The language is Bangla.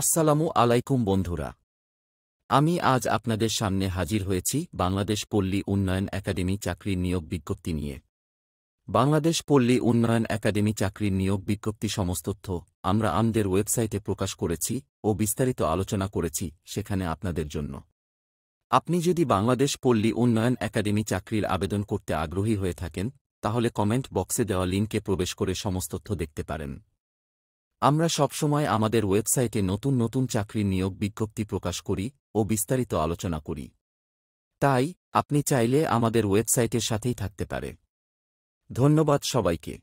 আসসালামু আলাইকুম বন্ধুরা আমি আজ আপনাদের সামনে হাজির হয়েছি বাংলাদেশ পল্লী উন্নয়ন একাডেমি চাকরির নিয়োগ বিজ্ঞপ্তি নিয়ে বাংলাদেশ পল্লী উন্নয়ন একাডেমি চাকরির নিয়োগ বিজ্ঞপ্তি তথ্য আমরা আমাদের ওয়েবসাইটে প্রকাশ করেছি ও বিস্তারিত আলোচনা করেছি সেখানে আপনাদের জন্য আপনি যদি বাংলাদেশ পল্লী উন্নয়ন একাডেমি চাকরির আবেদন করতে আগ্রহী হয়ে থাকেন তাহলে কমেন্ট বক্সে দেওয়া লিঙ্কে প্রবেশ করে সমস্তথ্য দেখতে পারেন আমরা সবসময় আমাদের ওয়েবসাইটে নতুন নতুন চাকরির নিয়োগ বিজ্ঞপ্তি প্রকাশ করি ও বিস্তারিত আলোচনা করি তাই আপনি চাইলে আমাদের ওয়েবসাইটের সাথেই থাকতে পারে ধন্যবাদ সবাইকে